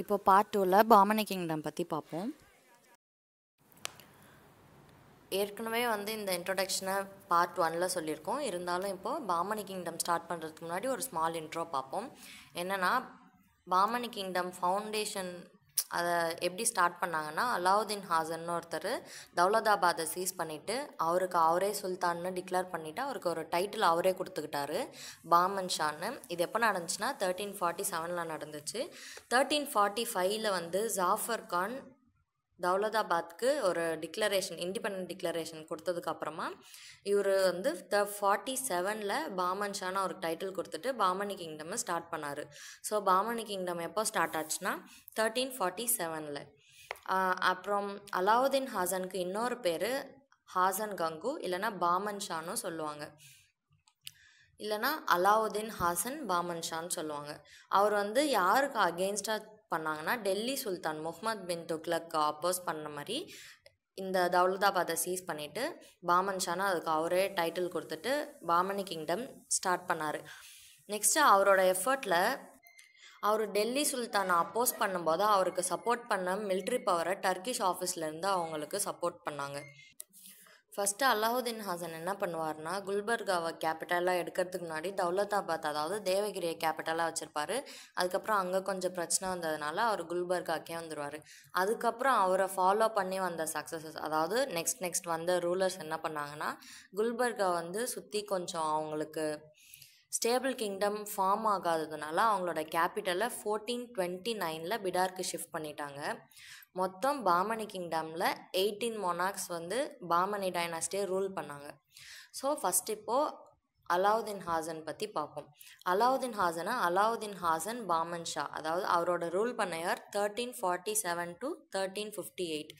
இப்போ பார்ட் டூவில் பாமனி கிங்டம் பற்றி பார்ப்போம் ஏற்கனவே வந்து இந்த இன்ட்ரொடக்ஷனை பார்ட் ஒனில் சொல்லியிருக்கோம் இருந்தாலும் இப்போது பாமனி கிங்டம் ஸ்டார்ட் பண்ணுறதுக்கு முன்னாடி ஒரு ஸ்மால் இன்ட்ரோ பார்ப்போம் என்னென்னா பாமனி கிங்டம் ஃபவுண்டேஷன் அதை எப்படி ஸ்டார்ட் பண்ணாங்கன்னா அலாவுதீன் ஹாசன்னு ஒருத்தர் தௌலதாபாதை சீஸ் பண்ணிவிட்டு அவருக்கு அவரே சுல்தான்னு டிக்ளேர் பண்ணிவிட்டு அவருக்கு ஒரு டைட்டில் அவரே கொடுத்துக்கிட்டாரு பாமன் ஷான்னு இது எப்போ நடந்துச்சுன்னா தேர்ட்டீன் ஃபார்ட்டி செவனில் நடந்துச்சு தேர்ட்டீன் ஃபார்ட்டி ஃபைவ்ல வந்து ஜாஃபர் கான் தௌலதாபாத்க்கு ஒரு டிக்ளரேஷன் இண்டிபெண்ட் டிக்ளரேஷன் கொடுத்ததுக்கு அப்புறமா இவர் வந்து த ஃபார்ட்டி செவனில் பாமன் ஷான்னு அவருக்கு டைட்டில் கொடுத்துட்டு பாமனி கிங்டமை ஸ்டார்ட் பண்ணார் ஸோ பாமனி கிங்டம் எப்போ ஸ்டார்ட் ஆச்சுன்னா தேர்ட்டீன் ஃபார்ட்டி செவனில் அப்புறம் அலாவுதீன் ஹாசனுக்கு இன்னொரு பேர் ஹாசன் கங்கு இல்லைனா பாமன் ஷானும் சொல்லுவாங்க இல்லைனா அலாவுதீன் ஹாசன் பாமன் ஷான்னு சொல்லுவாங்க அவர் வந்து யாருக்கு அகெயின்ஸ்டாக பண்ணாங்கன்னா டெல்லி சுல்தான் முகமது பின் துக்லக்கு அப்போஸ் பண்ண மாதிரி இந்த தௌலதாபாதை சீஸ் பண்ணிவிட்டு பாமன் ஷானா அதுக்கு அவரே டைட்டில் கொடுத்துட்டு பாமனி கிங்டம் ஸ்டார்ட் பண்ணார் நெக்ஸ்ட்டு அவரோட எஃபர்ட்டில் அவர் டெல்லி சுல்தானை அப்போஸ் பண்ணும்போது அவருக்கு சப்போர்ட் பண்ண மிலிட்ரி பவரை டர்க்கிஷ் ஆஃபீஸ்லேருந்து அவங்களுக்கு சப்போர்ட் பண்ணாங்க ஃபஸ்ட்டு அல்லாஹுதீன் ஹாசன் என்ன பண்ணுவார்னா குல்பர்காவை கேபிட்டலாக எடுக்கிறதுக்கு முன்னாடி தௌலதாபாத் அதாவது தேவகிரியை கேபிட்டலாக வச்சுருப்பார் அதுக்கப்புறம் அங்கே கொஞ்சம் பிரச்சனை வந்ததுனால அவர் குல்பர்காக்கே வந்துடுவார் அதுக்கப்புறம் அவரை ஃபாலோ பண்ணி வந்த சக்ஸஸஸ் அதாவது நெக்ஸ்ட் நெக்ஸ்ட் வந்த ரூலர்ஸ் என்ன பண்ணாங்கன்னா குல்பர்கா வந்து சுற்றி கொஞ்சம் அவங்களுக்கு ஸ்டேபிள் கிங்டம் ஃபார்ம் ஆகாததுனால அவங்களோட கேபிட்டலை ஃபோர்டீன் டுவெண்ட்டி நைனில் பிடார்க்கு ஷிஃப்ட் பண்ணிட்டாங்க மொத்தம் பாமனி கிங்டமில் எயிட்டீன் மொனாக்ஸ் வந்து பாமனி டைனாஸ்டியை ரூல் பண்ணாங்க ஸோ ஃபஸ்ட் இப்போது அலாவுதீன் ஹாசன் பற்றி பார்ப்போம் அலாவுதீன் ஹாசனை அலாவுதீன் ஹாசன் பாமன் ஷா அதாவது அவரோட ரூல் பண்ண thirteen forty seven to thirteen fifty eight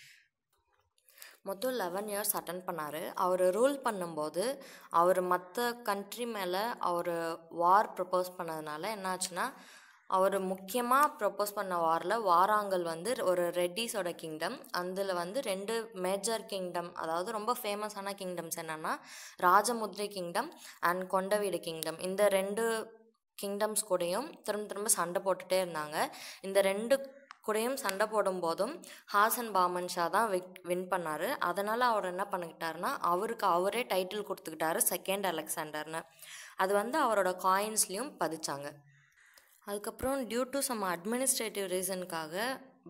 மொத்தம் லெவன் இயர்ஸ் அட்டன் பண்ணார் அவர் ரூல் பண்ணும்போது அவர் மற்ற கண்ட்ரி மேலே அவர் வார் ப்ரப்போஸ் பண்ணதுனால என்னாச்சுன்னா அவர் முக்கியமாக ப்ரப்போஸ் பண்ண வாரில் வாராங்கல் வந்து ஒரு ரெட்டிஸோட கிங்டம் அதில் வந்து ரெண்டு மேஜர் கிங்டம் அதாவது ரொம்ப ஃபேமஸான கிங்டம்ஸ் என்னென்னா Rajahmundry kingdom and Kondaveedu kingdom இந்த ரெண்டு கிங்டம்ஸ் கூடயும் திரும்ப திரும்ப சண்டை போட்டுகிட்டே இருந்தாங்க இந்த ரெண்டு கூடயும் சண்டை போடும்போதும் ஹாசன் பாமன் ஷா தான் வின் பண்ணார் அதனால் அவர் என்ன பண்ணிக்கிட்டாருன்னா அவருக்கு அவரே டைட்டில் கொடுத்துக்கிட்டாரு செகண்ட் அலெக்சாண்டர்னு அது வந்து அவரோட காயின்ஸ்லேயும் பதிச்சாங்க அதுக்கப்புறம் டியூ டு சம் அட்மினிஸ்ட்ரேட்டிவ் ரீசனுக்காக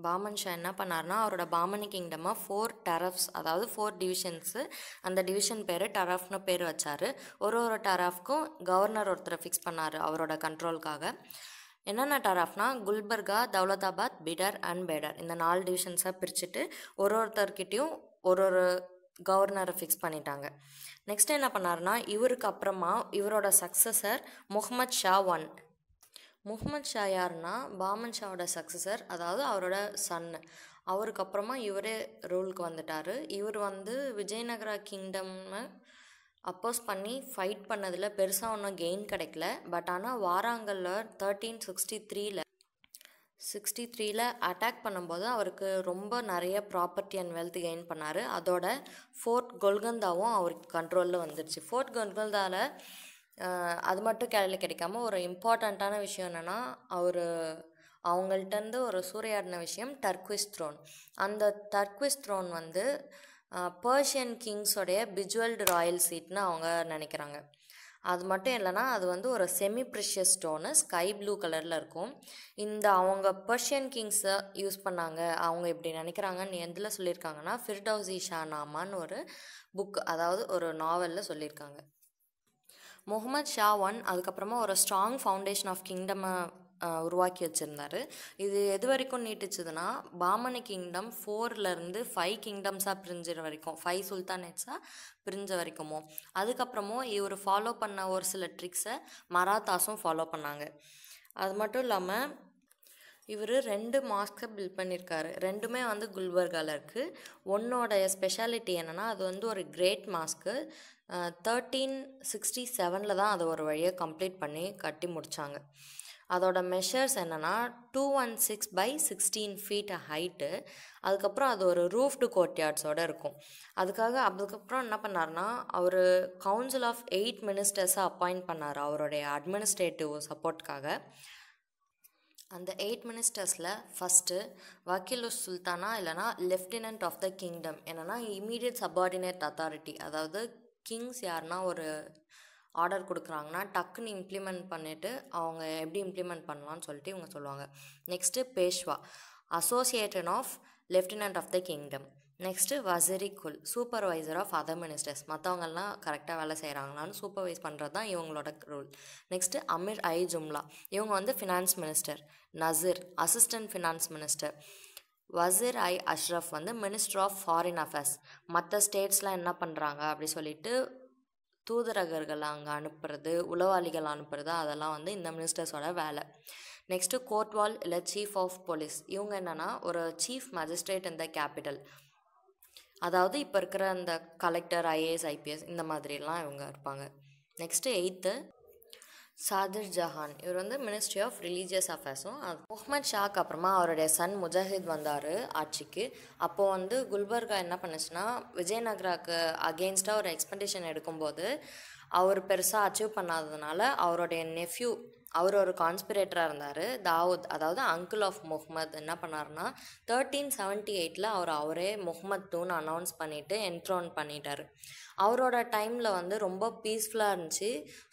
பாமன் ஷா என்ன பண்ணார்னா அவரோட பாமனி கிங்டமாக ஃபோர் டரஃப்ஸ் அதாவது ஃபோர் டிவிஷன்ஸு அந்த டிவிஷன் பேர் டரஃப்னு பேர் வச்சார் ஒரு ஒரு டரஃப்க்கும் கவர்னர் ஒருத்தரை ஃபிக்ஸ் பண்ணார் அவரோட கண்ட்ரோலுக்காக என்னென்ன டராஃப்னா குல்பர்கா தௌலதாபாத் பிடர் அண்ட் பேடர் இந்த நாலு டிவிஷன்ஸாக பிரிச்சுட்டு ஒரு ஒருத்தர்கிட்டையும் ஒரு ஒரு கவர்னரை ஃபிக்ஸ் பண்ணிட்டாங்க நெக்ஸ்ட் என்ன பண்ணார்னா இவருக்கு அப்புறமா இவரோட சக்ஸஸர் முகமது ஷா ஒன் முகமது ஷா யாருன்னா பாமன் ஷாவோட சக்ஸஸர் அதாவது அவரோட சன்னு அவருக்கு அப்புறமா இவரே ரூலுக்கு வந்துட்டார் இவர் வந்து விஜயநகரா கிங்டம்னு அப்போஸ் பண்ணி ஃபைட் பண்ணதில் பெருசாக ஒன்றும் கெயின் கிடைக்கல பட் ஆனால் வாராங்கல்ல தேர்ட்டீன் சிக்ஸ்டி த்ரீயில் சிக்ஸ்டி த்ரீயில் அட்டாக் பண்ணும்போது அவருக்கு ரொம்ப நிறைய ப்ராப்பர்ட்டி அண்ட் வெல்த் கெயின் பண்ணார் அதோட ஃபோர்ட் கொல்கந்தாவும் அவருக்கு கண்ட்ரோலில் வந்துடுச்சு ஃபோர்ட் கொல்கந்தாவில் அது மட்டும் கேள்வி கிடைக்காம ஒரு இம்பார்ட்டண்ட்டான விஷயம் என்னென்னா அவர் அவங்கள்ட்டேருந்து ஒரு சூறையாடின விஷயம் டர்க்விஸ் த்ரோன் அந்த டர்க்விஸ் த்ரோன் வந்து பர்ஷியன் கிங்ஸோடைய பிஜுவல்டு ராயல் சீட்னு அவங்க நினைக்கிறாங்க அது மட்டும் இல்லைனா அது வந்து ஒரு semi precious stone sky blue கலரில் இருக்கும் இந்த அவங்க பர்ஷியன் கிங்ஸை யூஸ் பண்ணாங்க அவங்க இப்படி நினைக்கிறாங்கன்னு எதில் சொல்லியிருக்காங்கன்னா ஃபிர்டவுசி ஷா நாமான்னு ஒரு புக் அதாவது ஒரு நாவலில் சொல்லியிருக்காங்க முகமது ஷா ஒன் அதுக்கப்புறமா ஒரு ஸ்ட்ராங் ஃபவுண்டேஷன் ஆஃப் கிங்டம் உருவாக்கி வச்சுருந்தார் இது எது வரைக்கும் நீட்டிச்சதுன்னா பாமனி கிங்டம் ஃபோர்லேருந்து ஃபைவ் கிங்டம்ஸாக பிரிஞ்சுற வரைக்கும் ஃபைவ் சுல்தானேட்ஸாக பிரிஞ்ச வரைக்குமோ அதுக்கப்புறமும் இவர் ஃபாலோ பண்ண ஒரு சில ட்ரிக்ஸை மராத்தாஸும் ஃபாலோ பண்ணாங்க அது மட்டும் இல்லாமல் இவர் ரெண்டு மாஸ்க்கை பில்ட் பண்ணியிருக்காரு ரெண்டுமே வந்து குல்பர்காவில் இருக்குது ஒன்னோடைய ஸ்பெஷாலிட்டி என்னென்னா அது வந்து ஒரு கிரேட் மாஸ்க்கு தேர்ட்டீன் சிக்ஸ்டி செவனில் தான் அதை ஒரு வழியை கம்ப்ளீட் பண்ணி கட்டி முடித்தாங்க அதோட மெஷர்ஸ் என்னென்னா two one six by sixteen feet height அதுக்கப்புறம் அது ஒரு ரூஃப்டு கோர்ட்யார்ட்ஸோடு இருக்கும் அதுக்காக அதுக்கப்புறம் என்ன பண்ணார்னா அவர் கவுன்சில் ஆஃப் எயிட் மினிஸ்டர்ஸை அப்பாயிண்ட் பண்ணார் அவருடைய அட்மினிஸ்ட்ரேட்டிவ் சப்போர்ட்காக அந்த எயிட் மினிஸ்டர்ஸில் ஃபஸ்ட்டு வக்கீலு சுல்தானா இல்லைனா லெஃப்டினன்ட் ஆஃப் த கிங்டம் என்னென்னா இமீடியட் சப்ஆர்டினேட் அத்தாரிட்டி அதாவது கிங்ஸ் யாருன்னா ஒரு ஆர்டர் கொடுக்குறாங்கன்னா டக்குன்னு இம்ப்ளிமெண்ட் பண்ணிவிட்டு அவங்க எப்படி இம்ப்ளிமெண்ட் பண்ணலான்னு சொல்லிட்டு இவங்க சொல்லுவாங்க next Peshwa associated of lieutenant of the kingdom next குல் சூப்பர்வைசர் ஆஃப் அதர் மினிஸ்டர்ஸ் மற்றவங்கெல்லாம் கரெக்டாக வேலை செய்கிறாங்களான்னு சூப்பர்வைஸ் பண்ணுறது தான் இவங்களோட ரூல் நெக்ஸ்ட்டு அமீர் ஐ ஜும்லா இவங்க வந்து finance minister Nazir assistant finance minister Wazir i Ashraf வந்து மினிஸ்டர் ஆஃப் ஃபாரின் அஃபேர்ஸ் மற்ற ஸ்டேட்ஸ்லாம் என்ன பண்ணுறாங்க அப்படி சொல்லிட்டு தூதரகர்கள் அங்கே அனுப்புறது உளவாளிகள் அனுப்புறது அதெல்லாம் வந்து இந்த மினிஸ்டர்ஸோட வேலை நெக்ஸ்ட்டு கோர்ட்வால் இல்லை சீஃப் ஆஃப் போலீஸ் இவங்க என்னென்னா ஒரு சீஃப் மஜிஸ்ட்ரேட் இந்த கேபிட்டல் அதாவது இப்போ இருக்கிற அந்த கலெக்டர் ஐஏஎஸ் ஐபிஎஸ் இந்த மாதிரிலாம் இவங்க இருப்பாங்க நெக்ஸ்ட்டு எயித்து சாதிர் ஜஹான் இவர் வந்து மினிஸ்ட்ரி ஆஃப் ரிலீஜியஸ் அஃபேர்ஸும் முகமது ஷாக் அப்புறமா அவருடைய சன் முஜாஹித் வந்தார் ஆட்சிக்கு அப்போது வந்து குல்பர்கா என்ன பண்ணுச்சுன்னா விஜயநகராக்கு அகெயின்ஸ்டாக ஒரு எக்ஸ்பெடிஷன் எடுக்கும்போது அவர் பெருசாக அச்சீவ் பண்ணாததுனால அவருடைய நெஃப்யூ அவர் ஒரு கான்ஸ்பிரேட்டராக இருந்தார் தாவூத் அதாவது அங்கிள் ஆஃப் முஹமது என்ன பண்ணார்னா தேர்ட்டீன் செவன்ட்டி எயிட்டில் அவர் அவரே முஹமத் தூன் அனௌன்ஸ் பண்ணிவிட்டு என்ட்ரோன் பண்ணிட்டார் அவரோட டைமில் வந்து ரொம்ப பீஸ்ஃபுல்லாக இருந்துச்சு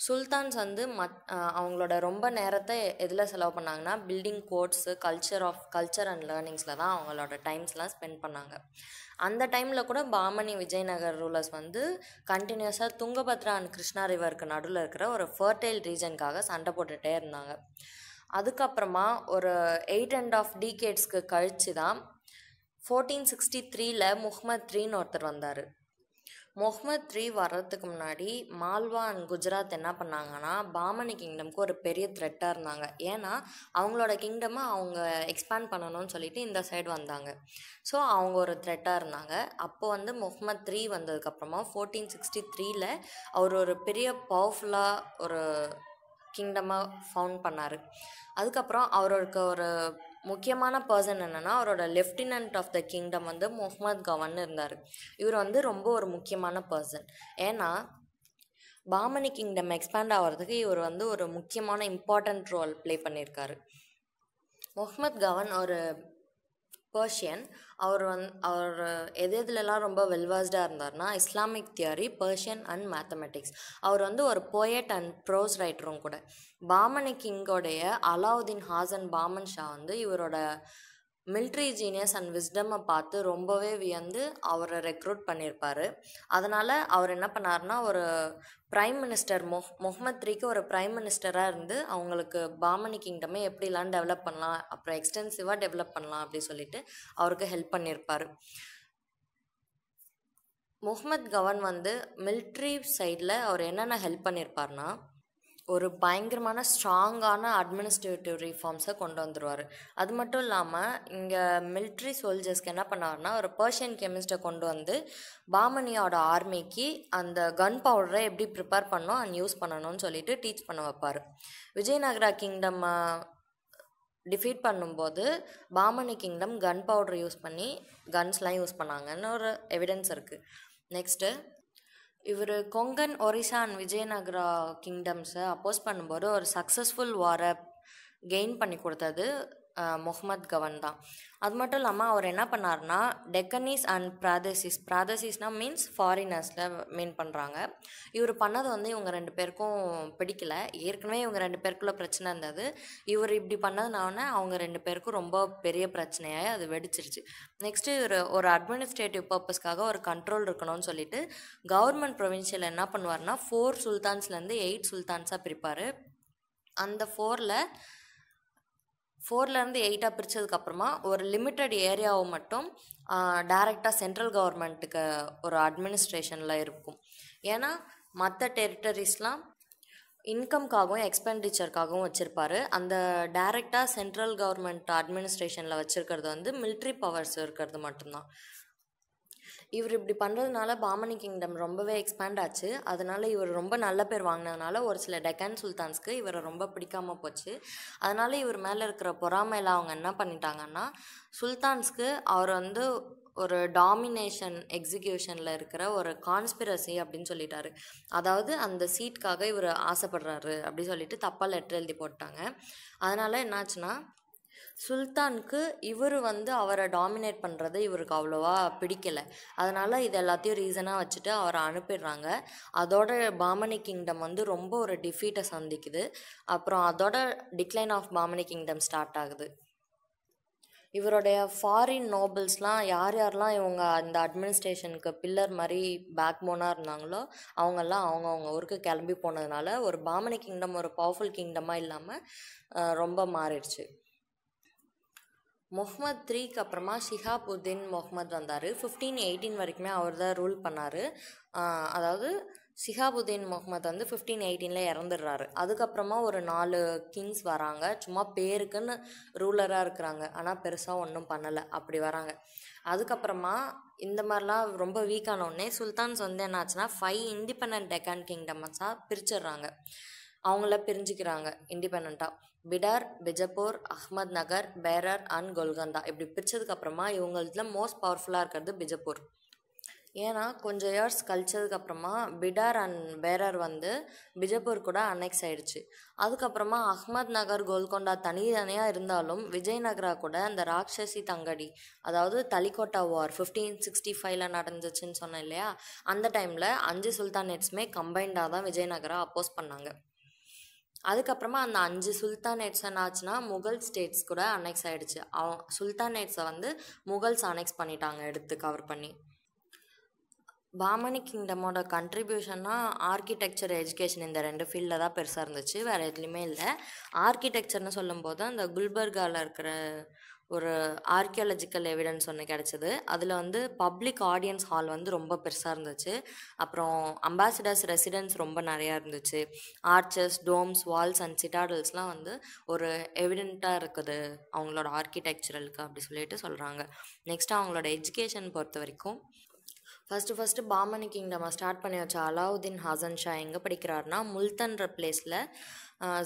சுல்தான்ஸ் வந்து மத் அவங்களோட ரொம்ப நேரத்தை எதில் செலவு பண்ணாங்கன்னா பில்டிங் கோட்ஸு கல்ச்சர் ஆஃப் கல்ச்சர் அண்ட் லேர்னிங்ஸில் தான் அவங்களோட டைம்ஸ்லாம் ஸ்பெண்ட் பண்ணாங்க அந்த டைமில் கூட பாமணி விஜயநகர் ரூலர்ஸ் வந்து கண்டினியூஸாக துங்கபத்ரா அண்ட் கிருஷ்ணா ரிவருக்கு நடுவில் இருக்கிற ஒரு ஃபர்டைல் ரீஜனுக்காக சண்டை போட்டுகிட்டே இருந்தாங்க அதுக்கப்புறமா ஒரு எயிட் அண்ட் ஆஃப் டிகேட்ஸ்க்கு கழித்து தான் ஃபோர்டீன் சிக்ஸ்டி த்ரீல முஹமத் த்ரீன்னு ஒருத்தர் வந்தார் முகமது த்ரீ வர்றதுக்கு முன்னாடி மால்வா அண்ட் குஜராத் என்ன பண்ணாங்கன்னா பாமனி கிங்டம்க்கு ஒரு பெரிய த்ரெட்டாக இருந்தாங்க ஏன்னா அவங்களோட கிங்டமை அவங்க எக்ஸ்பேண்ட் பண்ணணும்னு சொல்லிட்டு இந்த சைடு வந்தாங்க ஸோ அவங்க ஒரு த்ரெட்டாக இருந்தாங்க அப்போ வந்து முகமது த்ரீ வந்ததுக்கப்புறமா ஃபோர்டீன் சிக்ஸ்டி த்ரீல அவர் ஒரு பெரிய பவர்ஃபுல்லாக ஒரு கிங்டமாக ஃபவுண்ட் பண்ணார் அதுக்கப்புறம் அவருக்கு ஒரு முக்கியமான பர்சன் என்னென்னா அவரோட லெஃப்டினன்ட் ஆஃப் த கிங்டம் வந்து முகமது கவன் இருந்தார் இவர் வந்து ரொம்ப ஒரு முக்கியமான பர்சன் ஏன்னா பாமணி கிங்டம் எக்ஸ்பேண்ட் ஆகிறதுக்கு இவர் வந்து ஒரு முக்கியமான இம்பார்ட்டண்ட் ரோல் ப்ளே பண்ணியிருக்காரு முஹமத் கவன் ஒரு பர்ஷியன் அவர் வந் அவர் எது எதுலலாம் ரொம்ப வெல்வாஸ்டாக இருந்தார்னா Islamic theory Persian and mathematics அவர் வந்து ஒரு போயட் அண்ட் ப்ரோஸ் ரைட்டரும் கூட பாமனி கிங்கோடைய அலாவுதீன் ஹாசன் பாமன் ஷா வந்து இவரோட மில்ட்ரி ஜீனியஸ் அண்ட் விஸ்டம்மை பார்த்து ரொம்பவே வியந்து அவரை ரெக்ரூட் பண்ணியிருப்பார் அதனால் அவர் என்ன பண்ணார்னா ஒரு ப்ரைம் மினிஸ்டர் மொஹ் முகமத் த்ரீக்கு ஒரு ப்ரைம் மினிஸ்டராக இருந்து அவங்களுக்கு பாமணி கிங்டமே எப்படிலாம் டெவலப் பண்ணலாம் அப்புறம் எக்ஸ்டென்சிவாக டெவலப் பண்ணலாம் அப்படி சொல்லிட்டு அவருக்கு ஹெல்ப் பண்ணியிருப்பார் முகமத் கவன் வந்து மில்ட்ரி சைடில் அவர் என்னென்ன ஹெல்ப் பண்ணியிருப்பார்னா ஒரு பயங்கரமான ஸ்ட்ராங்கான அட்மினிஸ்ட்ரேட்டிவ் ரிஃபார்ம்ஸை கொண்டு வந்துடுவார் அது மட்டும் இல்லாமல் இங்கே மிலிட்ரி சோல்ஜர்ஸ்க்கு என்ன பண்ணார்னா ஒரு பர்ஷியன் கெமிஸ்ட்டை கொண்டு வந்து பாமனியோட ஆர்மிக்கு அந்த கன் பவுடரை எப்படி ப்ரிப்பேர் பண்ணோம் அண்ட் யூஸ் பண்ணணும்னு சொல்லிட்டு டீச் பண்ண வைப்பார் விஜயநகரா கிங்டம் டிஃபீட் பண்ணும்போது Bahmani kingdom gunpowder use பண்ணி கன்ஸ்லாம் யூஸ் பண்ணாங்கன்னு ஒரு எவிடன்ஸ் இருக்குது நெக்ஸ்ட்டு இவர் கொங்கன் ஒரிசான் விஜயநகரா கிங்டம்ஸை அப்போஸ் பண்ணும்போது ஒரு சக்ஸஸ்ஃபுல் வாரை கெயின் பண்ணி கொடுத்தது முகமது கவன் தான் அது மட்டும் இல்லாமல் அவர் என்ன பண்ணார்னா டெக்கனீஸ் அண்ட் பிராதசிஸ் பிராதசிஸ்னால் மீன்ஸ் ஃபாரினர்ஸில் மீன் பண்ணுறாங்க இவர் பண்ணது வந்து இவங்க ரெண்டு பேருக்கும் பிடிக்கல ஏற்கனவே இவங்க ரெண்டு பேருக்குள்ள பிரச்சனை இருந்தது இவர் இப்படி பண்ணதுனால அவங்க ரெண்டு பேருக்கும் ரொம்ப பெரிய பிரச்சனையாக அது வெடிச்சிருச்சு நெக்ஸ்ட்டு இவர் ஒரு அட்மினிஸ்ட்ரேட்டிவ் பர்பஸ்க்காக ஒரு கண்ட்ரோல் இருக்கணும்னு சொல்லிட்டு கவர்மெண்ட் ப்ரொவின்ஷியல் என்ன பண்ணுவார்னா ஃபோர் சுல்தான்ஸ்லேருந்து எயிட் சுல்தான்ஸாக பிரிப்பார் அந்த ஃபோரில் ஃபோர்லேருந்து எயிட்டாக பிரித்ததுக்கப்புறமா ஒரு லிமிட்டட் ஏரியாவை மட்டும் டைரெக்டாக சென்ட்ரல் கவர்மெண்ட்டுக்கு ஒரு அட்மினிஸ்ட்ரேஷனில் இருக்கும் ஏன்னா மற்ற டெரிட்டரிஸ்லாம் இன்கம்காகவும் எக்ஸ்பெண்டிச்சர்க்காகவும் வச்சுருப்பாரு அந்த டைரெக்டாக சென்ட்ரல் கவர்மெண்ட் அட்மினிஸ்ட்ரேஷனில் வச்சுருக்கிறது வந்து மில்ட்ரி பவர்ஸ் இருக்கிறது மட்டும்தான் இவர் இப்படி பண்ணுறதுனால பாமணி கிங்டம் ரொம்பவே எக்ஸ்பேண்ட் ஆச்சு அதனால் இவர் ரொம்ப நல்ல பேர் வாங்கினதுனால ஒரு சில டெக்கான் சுல்தான்ஸ்க்கு இவரை ரொம்ப பிடிக்காமல் போச்சு அதனால் இவர் மேலே இருக்கிற பொறாமையில் அவங்க என்ன பண்ணிட்டாங்கன்னா சுல்தான்ஸ்க்கு அவர் வந்து ஒரு டாமினேஷன் எக்ஸிக்யூஷனில் இருக்கிற ஒரு கான்ஸ்பிரசி அப்படின்னு சொல்லிட்டாரு அதாவது அந்த சீட்காக இவர் ஆசைப்படுறாரு அப்படி சொல்லிட்டு தப்பாக லெட்டர் எழுதி போட்டாங்க அதனால் என்னாச்சுன்னா சுல்தானுக்கு இவர் வந்து அவரை டாமினேட் பண்ணுறது இவருக்கு அவ்வளோவா பிடிக்கலை அதனால் இது எல்லாத்தையும் ரீசனாக வச்சுட்டு அவரை அனுப்பிடுறாங்க அதோட பாமனி கிங்டம் வந்து ரொம்ப ஒரு டிஃபீட்டை சந்திக்குது அப்புறம் அதோட decline of Bahmani kingdom start ஆகுது இவருடைய ஃபாரின் நோபல்ஸ்லாம் யார் யாரெலாம் இவங்க அந்த அட்மினிஸ்ட்ரேஷனுக்கு பில்லர் மாதிரி பேக் போனாக இருந்தாங்களோ அவங்கெல்லாம் அவங்கவுங்க ஊருக்கு கிளம்பி போனதுனால ஒரு பாமனி கிங்டம் ஒரு பவர்ஃபுல் கிங்டமாக இல்லாமல் ரொம்ப மாறிடுச்சு முஹ்மத் த்ரீக்கு அப்புறமா ஷிஹாபுதீன் முஹ்மத் வந்தார் ஃபிஃப்டீன் எயிட்டீன் வரைக்குமே அவர் தான் ரூல் பண்ணார் அதாவது ஷிஹாபுதீன் முகமது வந்து ஃபிஃப்டீன் எயிட்டீனில் இறந்துடுறாரு அதுக்கப்புறமா ஒரு நாலு கிங்ஸ் வராங்க சும்மா பேருக்குன்னு ரூலராக இருக்கிறாங்க ஆனால் பெருசாக ஒன்றும் பண்ணலை அப்படி வராங்க அதுக்கப்புறமா இந்த மாதிரிலாம் ரொம்ப உடனே சுல்தான்ஸ் வந்து என்னாச்சுன்னா ஃபைவ் இண்டிபெண்ட் டெக்கான் கிங்டம்ஸாக பிரிச்சிடுறாங்க அவங்கள பிரிஞ்சுக்கிறாங்க இண்டிபெண்ட்டாக பிடார் பிஜப்பூர் அஹ்மத் நகர் பேரர் அண்ட் கொல்கந்தா இப்படி பிரித்ததுக்கப்புறமா இவங்களதுல மோஸ்ட் பவர்ஃபுல்லாக இருக்கிறது பிஜப்பூர் ஏன்னா கொஞ்சம் இயர்ஸ் கழிச்சதுக்கப்புறமா பிடார் அண்ட் பேரர் வந்து பிஜப்பூர் கூட அன்னெக்ஸ் ஆயிடுச்சு அதுக்கப்புறமா அஹ்மத் நகர் கோல்கொண்டா தனியாக இருந்தாலும் விஜயநகரா கூட அந்த ராட்சசி தங்கடி அதாவது தலிகோட்டா வார் ஃபிஃப்டீன் சிக்ஸ்டி ஃபைவ்ல நடந்துச்சுன்னு சொன்னேன் இல்லையா அந்த டைமில் அஞ்சு சுல்தானேட்ஸுமே கம்பைண்டாக தான் விஜயநகரா அப்போஸ் பண்ணாங்க அதுக்கப்புறமா அந்த அஞ்சு சுல்தானேட்ஸ் என்ன ஆச்சுன்னா முகல் ஸ்டேட்ஸ் கூட அனெக்ஸ் ஆகிடுச்சு அவன் சுல்தானேட்ஸை வந்து முகல்ஸ் அனெக்ஸ் பண்ணிட்டாங்க எடுத்து கவர் பண்ணி பாமணி கிங்டமோட கண்ட்ரிபியூஷன்னா ஆர்கிடெக்சர் எஜுகேஷன் இந்த ரெண்டு ஃபீல்டில் தான் பெருசாக இருந்துச்சு வேறு எதுலேயுமே இல்லை ஆர்கிடெக்சர்னு சொல்லும்போது அந்த குல்பர்காவில் இருக்கிற ஒரு ஆர்கியாலஜிக்கல் எவிடன்ஸ் ஒன்று கிடச்சிது அதில் வந்து பப்ளிக் ஆடியன்ஸ் ஹால் வந்து ரொம்ப பெருசாக இருந்துச்சு அப்புறம் அம்பாசிடர்ஸ் ரெசிடென்ஸ் ரொம்ப நிறையா இருந்துச்சு ஆர்ச்சஸ் டோம்ஸ் வால்ஸ் அண்ட் சிட்டாடல்ஸ்லாம் வந்து ஒரு எவிடென்ட்டாக இருக்குது அவங்களோட ஆர்கிடெக்சரலுக்கு அப்படி சொல்லிட்டு சொல்கிறாங்க நெக்ஸ்ட் அவங்களோட எஜுகேஷன் பொறுத்த வரைக்கும் ஃபஸ்ட்டு ஃபஸ்ட்டு பாமனி கிங்டமை ஸ்டார்ட் பண்ணி வச்ச அலாவுதீன் ஹசன் ஷா எங்கே படிக்கிறாருன்னா முல்தன்ற பிளேஸில்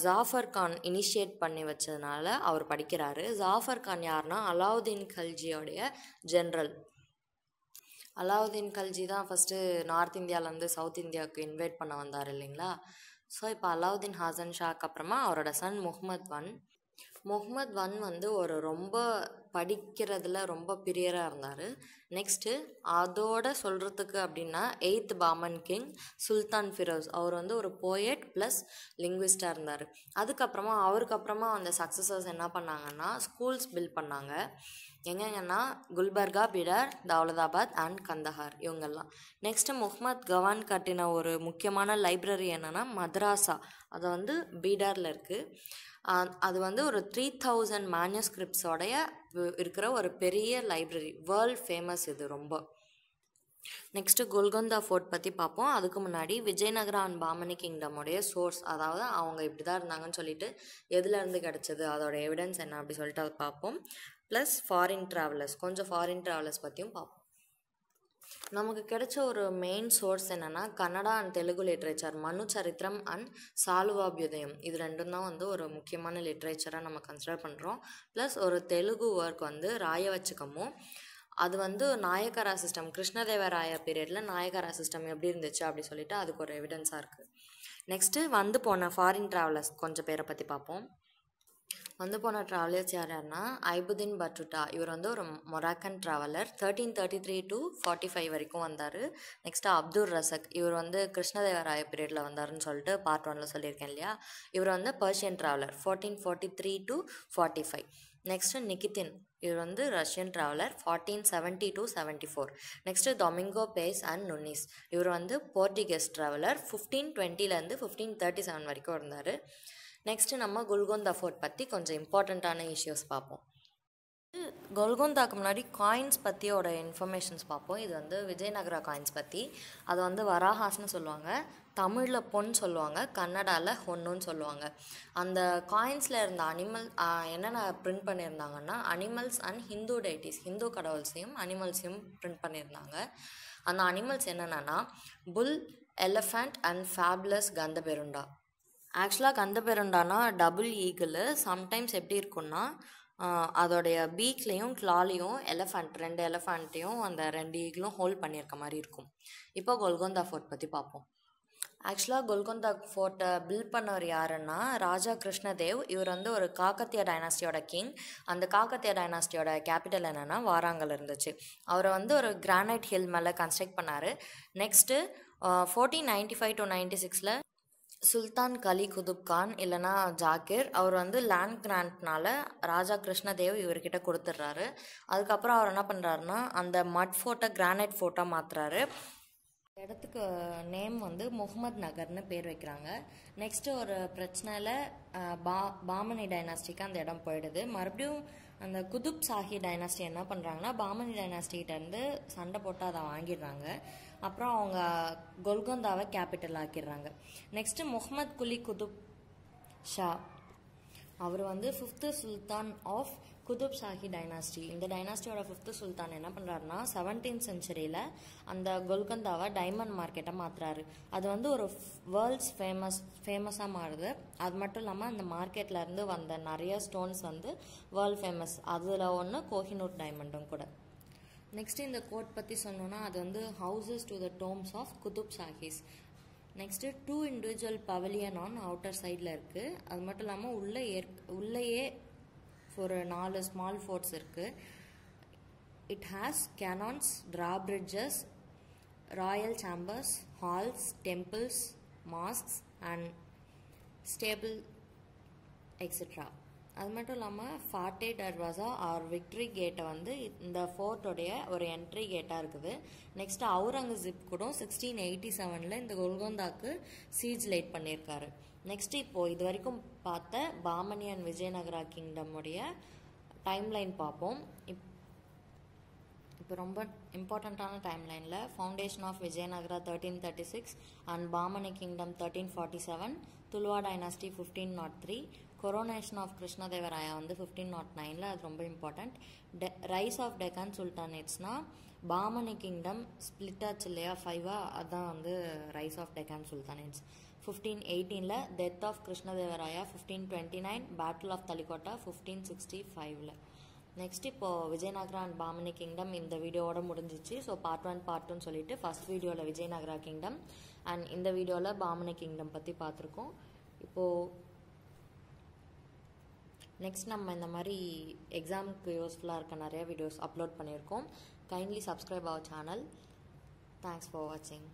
ஜாஃபர் கான் இனிஷியேட் பண்ணி வச்சதுனால அவர் படிக்கிறாரு ஜாஃபர் கான் யாருன்னா அலாவுதீன் கல்ஜியோடைய ஜென்ரல் அலாவுதீன் கல்ஜி தான் ஃபஸ்ட்டு நார்த் இந்தியாவிலேருந்து சவுத் இந்தியாவுக்கு இன்வைட் பண்ண வந்தார் இல்லைங்களா ஸோ இப்போ அலாவுதீன் ஹாசன் ஷாக்கு அப்புறமா அவரோட son Muhammad one Muhammad one வந்து ஒரு ரொம்ப படிக்கிறதுல ரொம்ப பிரியராக இருந்தார் நெக்ஸ்ட்டு அதோட சொல்கிறதுக்கு அப்படின்னா எயித் பாமன் கிங் சுல்தான் ஃபிரோஸ் அவர் வந்து ஒரு போயட் ப்ளஸ் லிங்குவிஸ்டாக இருந்தார் அதுக்கப்புறமா அவருக்கு அப்புறமா அந்த சக்ஸஸர்ஸ் என்ன பண்ணாங்கன்னா ஸ்கூல்ஸ் பில்ட் பண்ணாங்க எங்கெங்கன்னா குல்பர்கா பிடார் தௌலதாபாத் அண்ட் கந்தஹார் இவங்கெல்லாம் நெக்ஸ்ட்டு முகமது கவான் கட்டின ஒரு முக்கியமான லைப்ரரி என்னென்னா மதராசா அதை வந்து பீடாரில் இருக்குது அது வந்து ஒரு த்ரீ தௌசண்ட் மேனுஸ்கிரிப்ட்ஸோடைய இருக்கிற ஒரு பெரிய லைப்ரரி வேர்ல்ட் ஃபேமஸ் இது ரொம்ப நெக்ஸ்ட்டு குல்கொந்தா ஃபோர்ட் பற்றி பார்ப்போம் அதுக்கு முன்னாடி விஜயநகர அண்ட் பாமனி கிங்டமுடைய சோர்ஸ் அதாவது அவங்க இப்படி தான் இருந்தாங்கன்னு சொல்லிட்டு எதுலேருந்து கிடச்சது அதோட எவிடன்ஸ் என்ன அப்படி சொல்லிட்டு அதை பார்ப்போம் ப்ளஸ் ஃபாரின் ட்ராவலர்ஸ் கொஞ்சம் ஃபாரின் ட்ராவலர்ஸ் பற்றியும் பார்ப்போம் நமக்கு கிடைச்ச ஒரு மெயின் சோர்ஸ் என்னென்னா கன்னடா அண்ட் தெலுங்கு லிட்ரேச்சர் மனு சரித்திரம் அண்ட் சாலுவாபியுதயம் இது ரெண்டும் தான் வந்து ஒரு முக்கியமான லிட்ரேச்சராக நம்ம கன்சிடர் பண்ணுறோம் ப்ளஸ் ஒரு தெலுங்கு ஒர்க் வந்து ராய வச்சுக்கமும் அது வந்து நாயக்கரா சிஸ்டம் கிருஷ்ணதேவராய பீரியடில் நாயக்கரா சிஸ்டம் எப்படி இருந்துச்சு அப்படி சொல்லிட்டு அதுக்கு ஒரு எவிடன்ஸாக இருக்குது நெக்ஸ்ட்டு வந்து போன ஃபாரின் ட்ராவலர்ஸ் கொஞ்சம் பேரை பற்றி பார்ப்போம் வந்து போன ட்ராவலர்ஸ் யார் யாருன்னா ஐபுதீன் பட்டுட்டா இவர் வந்து ஒரு Moroccan traveller thirteen thirty three to forty five வரைக்கும் வந்தார் நெக்ஸ்ட்டு அப்துல் ரசக் இவர் வந்து கிருஷ்ணதேவராய பீரியடில் வந்தார்னு சொல்லிட்டு பார்ட் ஒனில் சொல்லியிருக்கேன் இல்லையா இவர் வந்து Persian traveller fourteen forty three to forty five next Nikitin இவர் வந்து Russian traveller fourteen seventy to seventy four next Domingo Paes and Nunes இவர் வந்து போர்டிகஸ் ட்ராவலர் ஃபிஃப்டீன் டுவெண்ட்டிலேருந்து ஃபிஃப்டீன் தேர்ட்டி செவன் வரைக்கும் இருந்தார் நெக்ஸ்ட்டு நம்ம குல்கோந்தா ஃபோர்ட் பற்றி கொஞ்சம் இம்பார்ட்டண்ட்டான இஷ்யூஸ் பார்ப்போம் கோல்கோந்தாக்கு முன்னாடி காயின்ஸ் பற்றியோட இன்ஃபர்மேஷன்ஸ் பார்ப்போம் இது வந்து விஜயநகரா காயின்ஸ் பற்றி அது வந்து வராஹாஸ்னு சொல்லுவாங்க தமிழில் பொன் சொல்லுவாங்க கன்னடாவில் ஒன்றுன்னு சொல்லுவாங்க அந்த காயின்ஸில் இருந்த அனிமல் என்னென்ன பிரிண்ட் பண்ணியிருந்தாங்கன்னா animals and Hindu deities Hindu கடவுள்ஸையும் அனிமல்ஸையும் பிரிண்ட் பண்ணியிருந்தாங்க அந்த அனிமல்ஸ் என்னென்னா bull elephant and fabulous Gandaberunda ஆக்சுவலாக பெருண்டானா டபுள் ஈகிள் சம்டைம்ஸ் எப்படி இருக்குன்னா அதோடைய பீக்லேயும் கிளாலையும் எலஃபண்ட் ரெண்டு எலஃபண்ட்டையும் அந்த ரெண்டு ஈகிளும் ஹோல்ட் பண்ணியிருக்க மாதிரி இருக்கும் இப்போ கொல்கொந்தா ஃபோர்ட் பற்றி பார்ப்போம் ஆக்சுவலாக கொல்கொந்தா ஃபோர்ட்டை பில்ட் பண்ணவர் யாருன்னா ராஜா கிருஷ்ணதேவ் இவர் வந்து ஒரு காக்கத்திய டைனாஸ்டியோட கிங் அந்த காக்கத்திய டைனாஸ்டியோட கேபிட்டல் என்னென்னா வாராங்கல் இருந்துச்சு அவரை வந்து ஒரு கிரானைட் ஹில் மேலே கன்ஸ்ட்ரக்ட் பண்ணார் next fourteen ninety five to ninety சிக்ஸில் சுல்தான் கலி குதுப் கான் இல்லைனா ஜாக்கிர் அவர் வந்து லேண்ட் கிராண்ட்னால ராஜா கிருஷ்ணதேவ் இவர்கிட்ட கொடுத்துட்றாரு அதுக்கப்புறம் அவர் என்ன பண்ணுறாருன்னா அந்த மட் ஃபோட்டோ கிரானைட் ஃபோட்டோ மாற்றுறாரு இடத்துக்கு நேம் வந்து முகமது நகர்னு பேர் வைக்கிறாங்க நெக்ஸ்ட்டு ஒரு பிரச்சனையில் பா பாமனி டைனாஸ்டிக்கு அந்த இடம் போயிடுது மறுபடியும் அந்த குதுப் சாஹி டைனாஸ்டி என்ன பண்ணுறாங்கன்னா பாமனி டைனாஸ்டிகிட்டேருந்து சண்டை போட்டு அதை வாங்கிடுறாங்க அப்புறம் அவங்க கொல்கந்தாவை கேபிட்டல் ஆக்கிடுறாங்க நெக்ஸ்ட்டு முகமது குலி குதுப் ஷா அவர் வந்து fifth sultan of Qutb Shahi dynasty இந்த டைனாஸ்டியோட ஃபிஃப்த்து சுல்தான் என்ன பண்ணுறாருன்னா செவன்டீன் செஞ்சுரியில் அந்த கொல்கந்தாவை டைமண்ட் மார்க்கெட்டை மாற்றுறாரு அது வந்து ஒரு வேர்ல்ட்ஸ் ஃபேமஸ் ஃபேமஸாக மாறுது அது மட்டும் இல்லாமல் அந்த மார்க்கெட்லேருந்து வந்த நிறைய ஸ்டோன்ஸ் வந்து வேர்ல்ட் ஃபேமஸ் அதில் ஒன்று கோஹினூர் டைமண்டும் கூட நெக்ஸ்ட் இந்த கோட் பற்றி சொன்னோன்னா அது வந்து houses to the domes of Qutb Shahis next two individual pavilion on outer சைடில் இருக்குது அது மட்டும் இல்லாமல் உள்ளே ஏற் உள்ளேயே ஒரு நாலு ஸ்மால் ஃபோர்ட்ஸ் இருக்குது it has cannons drawbridges royal chambers halls temples mosques and stable etcetera அது மட்டும் இல்லாமல் ஃபார்ட்டே டர்வாசா ஆர் விக்ட்ரி கேட்டை வந்து இந்த ஃபோர்ட்டோடைய ஒரு என்ட்ரி கேட்டாக இருக்குது நெக்ஸ்ட் அவுரங்கசீப் கூட சிக்ஸ்டீன் எயிட்டி செவனில் இந்த கொல்கொந்தாக்கு சீஜ் லைட் பண்ணியிருக்காரு நெக்ஸ்ட் இப்போது இது வரைக்கும் பார்த்த பாமனி அண்ட் விஜயநகரா கிங்டமுடைய டைம்லைன் பார்ப்போம் இப் இப்போ ரொம்ப இம்பார்ட்டண்ட்டான டைம்லைனில் foundation of Vijayanagara thirteen thirty six and Bahmani kingdom thirteen forty seven Tuluva dynasty fifteen nought three coronation of Krishnadevaraya வந்து ஃபிஃப்டீன் நாட் நைனில் அது ரொம்ப இம்பார்ட்டண்ட் டெ ரைஸ் ஆஃப் டெக்கான் சுல்தானேட்ஸ்னால் பாமனி கிங்டம் ஆச்சு இல்லையா ஃபைவா அதுதான் வந்து rise of Deccan sultanates fifteen எயிட்டீனில் death of Krishnadevaraya fifteen twenty nine battle of Talikota fifteen sixty ஃபைவ்ல நெக்ஸ்ட் இப்போது விஜயநகரா அண்ட் பாமனி கிங்டம் இந்த வீடியோவோட முடிஞ்சிச்சு ஸோ பார்ட் ஒன் பார்ட் டூன்னு சொல்லிட்டு ஃபஸ்ட் வீடியோவில் விஜயநகரா கிங்டம் அண்ட் இந்த வீடியோவில் பாமினி கிங்டம் பற்றி பார்த்துருக்கோம் இப்போது நெக்ஸ்ட் நம்ம இந்த மாதிரி எக்ஸாமுக்கு யூஸ்ஃபுல்லாக இருக்க நிறைய வீடியோஸ் அப்லோட் பண்ணியிருக்கோம் kindly subscribe our channel thanks for வாட்சிங்